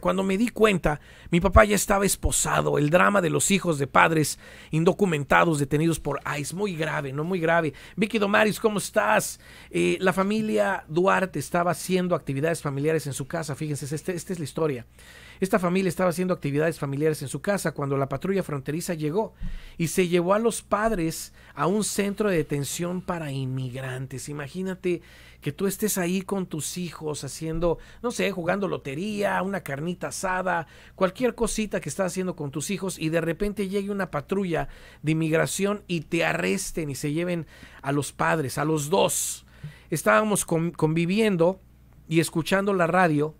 Cuando me di cuenta, mi papá ya estaba esposado. El drama de los hijos de padres indocumentados detenidos por ICE, muy grave, no muy grave. Vicky Domaris, ¿cómo estás? Eh, la familia Duarte estaba haciendo actividades familiares en su casa. Fíjense, este, esta es la historia. Esta familia estaba haciendo actividades familiares en su casa cuando la patrulla fronteriza llegó y se llevó a los padres a un centro de detención para inmigrantes. Imagínate que tú estés ahí con tus hijos haciendo, no sé, jugando lotería, una carnita asada, cualquier cosita que estás haciendo con tus hijos y de repente llegue una patrulla de inmigración y te arresten y se lleven a los padres, a los dos. Estábamos conviviendo y escuchando la radio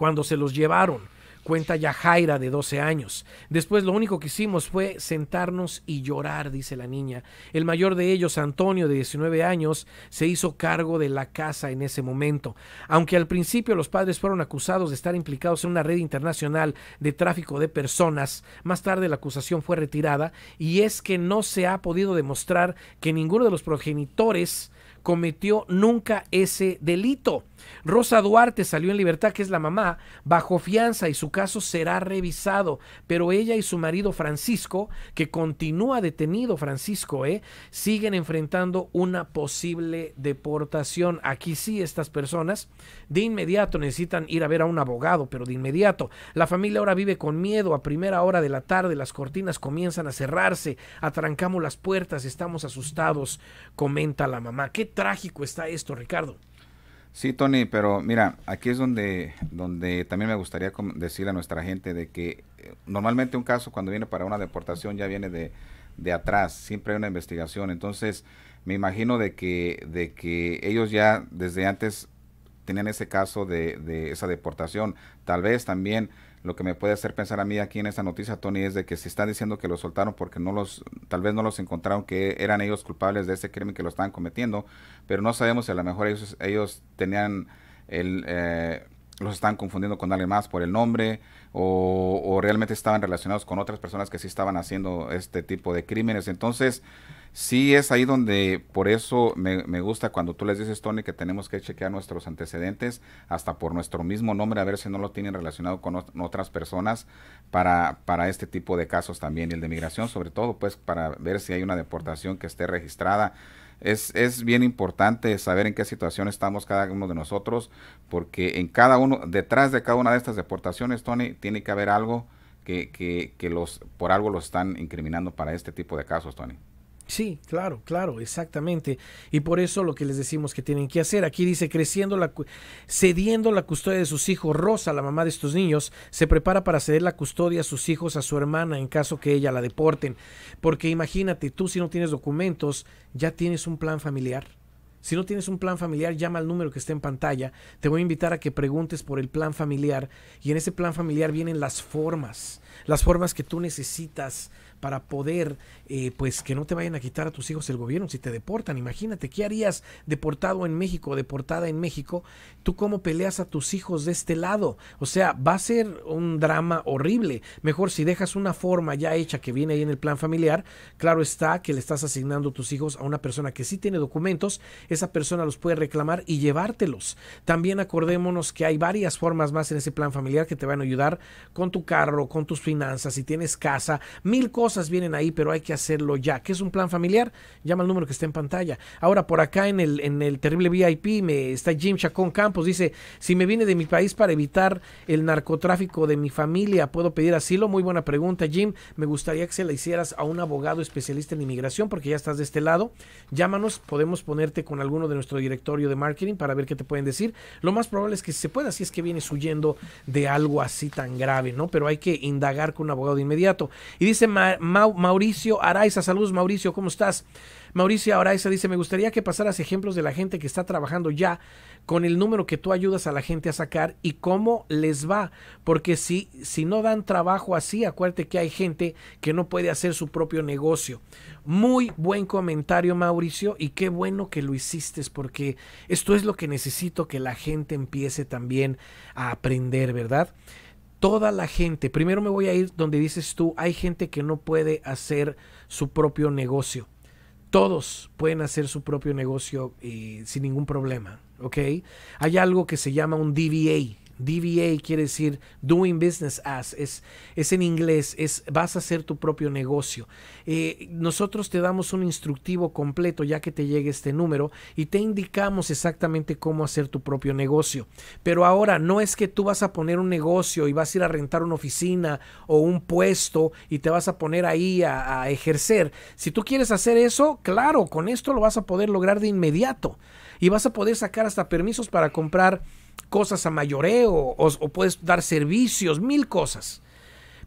cuando se los llevaron. Cuenta Yajaira de 12 años. Después lo único que hicimos fue sentarnos y llorar, dice la niña. El mayor de ellos, Antonio, de 19 años, se hizo cargo de la casa en ese momento. Aunque al principio los padres fueron acusados de estar implicados en una red internacional de tráfico de personas, más tarde la acusación fue retirada y es que no se ha podido demostrar que ninguno de los progenitores cometió nunca ese delito. Rosa Duarte salió en libertad, que es la mamá, bajo fianza y su caso será revisado, pero ella y su marido Francisco, que continúa detenido Francisco, eh, siguen enfrentando una posible deportación. Aquí sí estas personas de inmediato necesitan ir a ver a un abogado, pero de inmediato. La familia ahora vive con miedo, a primera hora de la tarde las cortinas comienzan a cerrarse, atrancamos las puertas, estamos asustados, comenta la mamá trágico está esto, Ricardo. Sí, Tony, pero mira, aquí es donde, donde también me gustaría decir a nuestra gente de que eh, normalmente un caso cuando viene para una deportación ya viene de, de atrás, siempre hay una investigación, entonces me imagino de que, de que ellos ya desde antes en ese caso de, esa deportación. Tal vez también lo que me puede hacer pensar a mí aquí en esta noticia, Tony, es de que se están diciendo que lo soltaron porque no los, tal vez no los encontraron que eran ellos culpables de ese crimen que lo estaban cometiendo, pero no sabemos si a lo mejor ellos, ellos tenían el... Eh, los están confundiendo con alguien más por el nombre o, o, realmente estaban relacionados con otras personas que sí estaban haciendo este tipo de crímenes. Entonces, Sí, es ahí donde, por eso me, gusta cuando tú les dices, Tony, que tenemos que chequear nuestros antecedentes, hasta por nuestro mismo nombre, a ver si no lo tienen relacionado con otras personas, para, para este tipo de casos también, y el de migración, sobre todo, pues, para ver si hay una deportación que esté registrada. Es, es, bien importante saber en qué situación estamos cada uno de nosotros, porque en cada uno, detrás de cada una de estas deportaciones, Tony, tiene que haber algo que, que, que los, por algo los están incriminando para este tipo de casos, Tony. Sí, claro, claro, exactamente. Y por eso lo que les decimos que tienen que hacer. Aquí dice, creciendo la, cediendo la custodia de sus hijos, Rosa, la mamá de estos niños, se prepara para ceder la custodia a sus hijos a su hermana en caso que ella la deporten. Porque imagínate, tú si no tienes documentos, ya tienes un plan familiar. Si no tienes un plan familiar, llama al número que está en pantalla. Te voy a invitar a que preguntes por el plan familiar. Y en ese plan familiar vienen las formas, las formas que tú necesitas para poder, eh, pues que no te vayan a quitar a tus hijos el gobierno si te deportan. Imagínate, ¿qué harías deportado en México, deportada en México? ¿Tú cómo peleas a tus hijos de este lado? O sea, va a ser un drama horrible. Mejor si dejas una forma ya hecha que viene ahí en el plan familiar, claro está que le estás asignando tus hijos a una persona que sí tiene documentos, esa persona los puede reclamar y llevártelos. También acordémonos que hay varias formas más en ese plan familiar que te van a ayudar con tu carro, con tus finanzas, si tienes casa, mil cosas cosas vienen ahí, pero hay que hacerlo ya. ¿Qué es un plan familiar? Llama al número que está en pantalla. Ahora, por acá en el, en el terrible VIP me, está Jim Chacón Campos. Dice, si me viene de mi país para evitar el narcotráfico de mi familia, ¿puedo pedir asilo? Muy buena pregunta, Jim. Me gustaría que se la hicieras a un abogado especialista en inmigración porque ya estás de este lado. Llámanos, podemos ponerte con alguno de nuestro directorio de marketing para ver qué te pueden decir. Lo más probable es que se pueda, si es que vienes huyendo de algo así tan grave, ¿no? Pero hay que indagar con un abogado de inmediato. Y dice Mauricio Araiza. Saludos, Mauricio, ¿cómo estás? Mauricio Araiza dice, me gustaría que pasaras ejemplos de la gente que está trabajando ya con el número que tú ayudas a la gente a sacar y cómo les va. Porque si, si no dan trabajo así, acuérdate que hay gente que no puede hacer su propio negocio. Muy buen comentario, Mauricio, y qué bueno que lo hiciste, porque esto es lo que necesito que la gente empiece también a aprender, ¿verdad? toda la gente, primero me voy a ir donde dices tú, hay gente que no puede hacer su propio negocio. Todos pueden hacer su propio negocio eh, sin ningún problema, ¿ok? Hay algo que se llama un DBA, DBA quiere decir Doing Business As, es, es en inglés, es vas a hacer tu propio negocio. Eh, nosotros te damos un instructivo completo ya que te llegue este número y te indicamos exactamente cómo hacer tu propio negocio. Pero ahora no es que tú vas a poner un negocio y vas a ir a rentar una oficina o un puesto y te vas a poner ahí a, a ejercer. Si tú quieres hacer eso, claro, con esto lo vas a poder lograr de inmediato y vas a poder sacar hasta permisos para comprar cosas a mayoreo o, puedes dar servicios, mil cosas.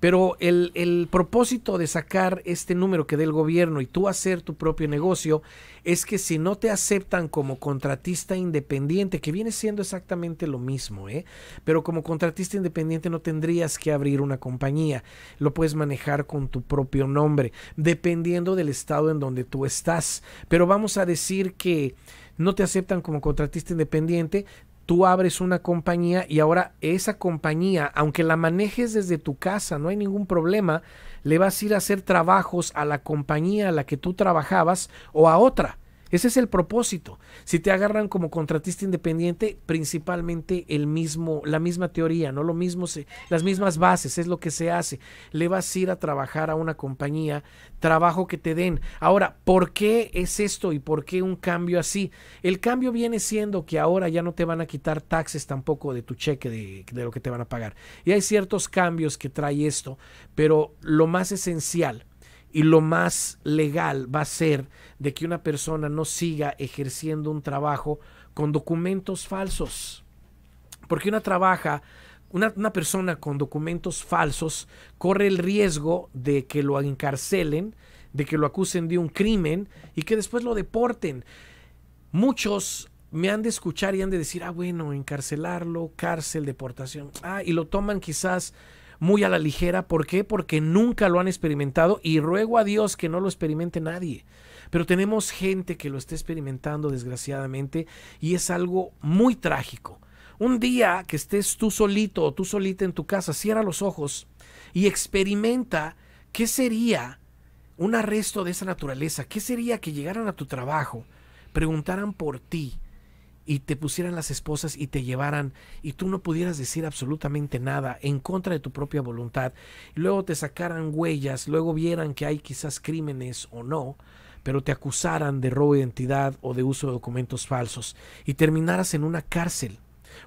Pero el, propósito de sacar este número que dé el gobierno y tú hacer tu propio negocio es que si no te aceptan como contratista independiente, que viene siendo exactamente lo mismo, ¿eh? pero como contratista independiente no tendrías que abrir una compañía, lo puedes manejar con tu propio nombre, dependiendo del estado en donde tú estás. Pero vamos a decir que no te aceptan como contratista independiente, tú abres una compañía y ahora esa compañía, aunque la manejes desde tu casa, no hay ningún problema, le vas a ir a hacer trabajos a la compañía a la que tú trabajabas o a otra. Ese es el propósito. Si te agarran como contratista independiente, principalmente el mismo, la misma teoría, no lo mismo, las mismas bases, es lo que se hace. Le vas a ir a trabajar a una compañía, trabajo que te den. Ahora, ¿por qué es esto y por qué un cambio así? El cambio viene siendo que ahora ya no te van a quitar taxes tampoco de tu cheque de, de lo que te van a pagar. Y hay ciertos cambios que trae esto, pero lo más esencial y lo más legal va a ser de que una persona no siga ejerciendo un trabajo con documentos falsos. Porque una trabaja, una, persona con documentos falsos corre el riesgo de que lo encarcelen, de que lo acusen de un crimen y que después lo deporten. Muchos me han de escuchar y han de decir, ah, bueno, encarcelarlo, cárcel, deportación. Ah, y lo toman quizás muy a la ligera. ¿Por qué? Porque nunca lo han experimentado y ruego a Dios que no lo experimente nadie. Pero tenemos gente que lo está experimentando desgraciadamente y es algo muy trágico. Un día que estés tú solito o tú solita en tu casa, cierra los ojos y experimenta qué sería un arresto de esa naturaleza, qué sería que llegaran a tu trabajo, preguntaran por ti, y te pusieran las esposas y te llevaran y tú no pudieras decir absolutamente nada en contra de tu propia voluntad, y luego te sacaran huellas, luego vieran que hay quizás crímenes o no, pero te acusaran de robo de identidad o de uso de documentos falsos y terminaras en una cárcel.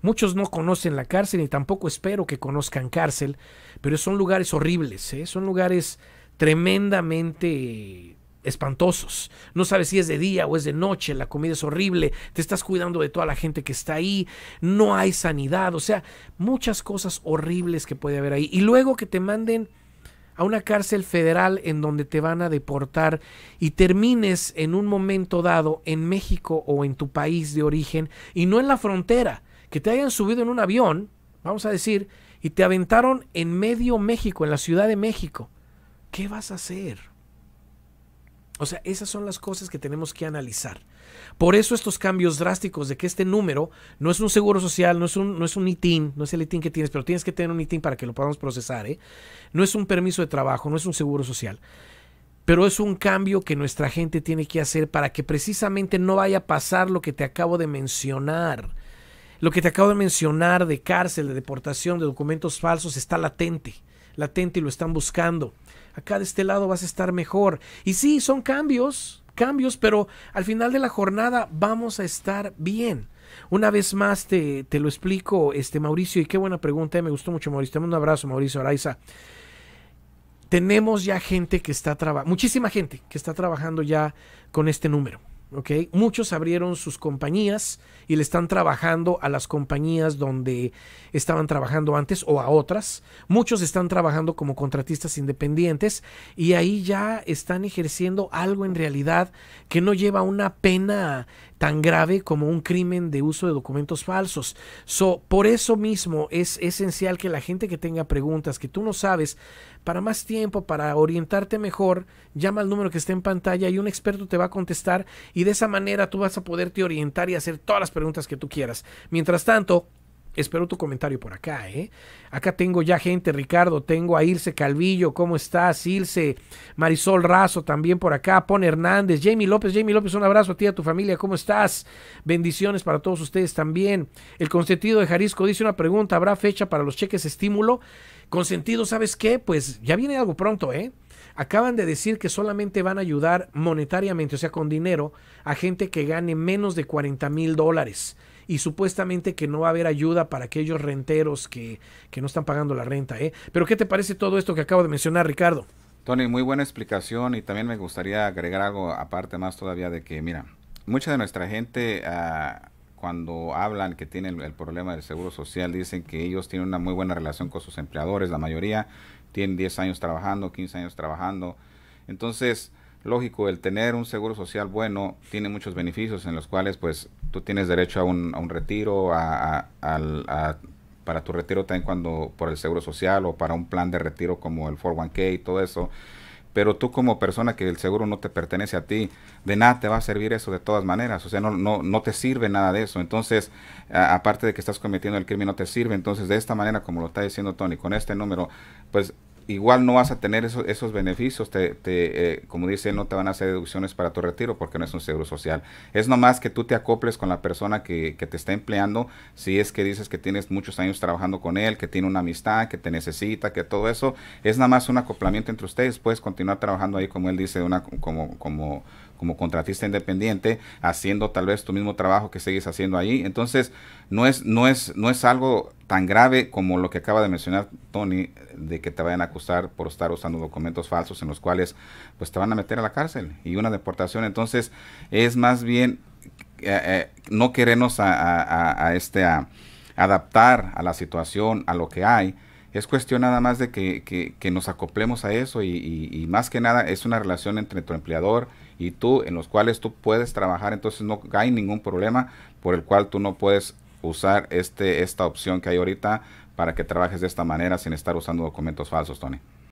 Muchos no conocen la cárcel y tampoco espero que conozcan cárcel, pero son lugares horribles, ¿eh? son lugares tremendamente espantosos. No sabes si es de día o es de noche, la comida es horrible, te estás cuidando de toda la gente que está ahí, no hay sanidad, o sea, muchas cosas horribles que puede haber ahí. Y luego que te manden a una cárcel federal en donde te van a deportar y termines en un momento dado en México o en tu país de origen y no en la frontera, que te hayan subido en un avión, vamos a decir, y te aventaron en medio México, en la Ciudad de México. ¿Qué vas a hacer? O sea, esas son las cosas que tenemos que analizar. Por eso estos cambios drásticos de que este número no es un seguro social, no es un, no es un ITIN, no es el ITIN que tienes, pero tienes que tener un ITIN para que lo podamos procesar. ¿eh? No es un permiso de trabajo, no es un seguro social. Pero es un cambio que nuestra gente tiene que hacer para que precisamente no vaya a pasar lo que te acabo de mencionar. Lo que te acabo de mencionar de cárcel, de deportación, de documentos falsos está latente. Latente y lo están buscando acá de este lado vas a estar mejor. Y sí, son cambios, cambios, pero al final de la jornada vamos a estar bien. Una vez más te, lo explico, este Mauricio, y qué buena pregunta, eh, me gustó mucho Mauricio, te mando un abrazo Mauricio Araiza. Tenemos ya gente que está trabajando, muchísima gente que está trabajando ya con este número. Muchos abrieron sus compañías y le están trabajando a las compañías donde estaban trabajando antes o a otras. Muchos están trabajando como contratistas independientes y ahí ya están ejerciendo algo en realidad que no lleva una pena tan grave como un crimen de uso de documentos falsos. So, por eso mismo es esencial que la gente que tenga preguntas que tú no sabes, para más tiempo, para orientarte mejor, llama al número que está en pantalla y un experto te va a contestar y de esa manera tú vas a poderte orientar y hacer todas las preguntas que tú quieras. Mientras tanto, Espero tu comentario por acá, ¿eh? Acá tengo ya gente, Ricardo, tengo a Irse Calvillo, ¿cómo estás? Ilse Marisol Razo también por acá, Pon Hernández, Jamie López, Jamie López, un abrazo a ti, a tu familia, ¿cómo estás? Bendiciones para todos ustedes también. El consentido de Jarisco dice una pregunta, ¿habrá fecha para los cheques estímulo? Consentido, ¿sabes qué? Pues ya viene algo pronto, ¿eh? acaban de decir que solamente van a ayudar monetariamente, o sea, con dinero, a gente que gane menos de 40 mil dólares. Y supuestamente que no va a haber ayuda para aquellos renteros que, que no están pagando la renta. ¿eh? Pero ¿qué te parece todo esto que acabo de mencionar, Ricardo? Tony, muy buena explicación y también me gustaría agregar algo aparte más todavía de que, mira, mucha de nuestra gente ah, cuando hablan que tienen el, problema del seguro social dicen que ellos tienen una muy buena relación con sus empleadores, la mayoría, tienen 10 años trabajando, 15 años trabajando. Entonces, lógico, el tener un seguro social bueno tiene muchos beneficios en los cuales pues tú tienes derecho a un, retiro, a, para tu retiro también cuando por el seguro social o para un plan de retiro como el 401k y todo eso pero tú como persona que el seguro no te pertenece a ti, de nada te va a servir eso de todas maneras, o sea, no, no, no te sirve nada de eso. Entonces, aparte de que estás cometiendo el crimen, no te sirve. Entonces, de esta manera, como lo está diciendo Tony, con este número, pues igual no vas a tener esos beneficios, te, eh, como dice, no te van a hacer deducciones para tu retiro porque no es un seguro social. Es nomás que tú te acoples con la persona que, que, te está empleando, si es que dices que tienes muchos años trabajando con él, que tiene una amistad, que te necesita, que todo eso, es nada más un acoplamiento entre ustedes, puedes continuar trabajando ahí como él dice, una, como, como como contratista independiente, haciendo tal vez tu mismo trabajo que sigues haciendo ahí. Entonces, no es, no es, no es algo tan grave como lo que acaba de mencionar Tony, de que te vayan a acusar por estar usando documentos falsos en los cuales pues te van a meter a la cárcel y una deportación. Entonces, es más bien eh, eh, no querernos a, este adaptar a la situación, a lo que hay es cuestión nada más de que, nos acoplemos a eso y, y, más que nada es una relación entre tu empleador y tú en los cuales tú puedes trabajar, entonces no hay ningún problema por el cual tú no puedes usar este, esta opción que hay ahorita para que trabajes de esta manera sin estar usando documentos falsos, Tony.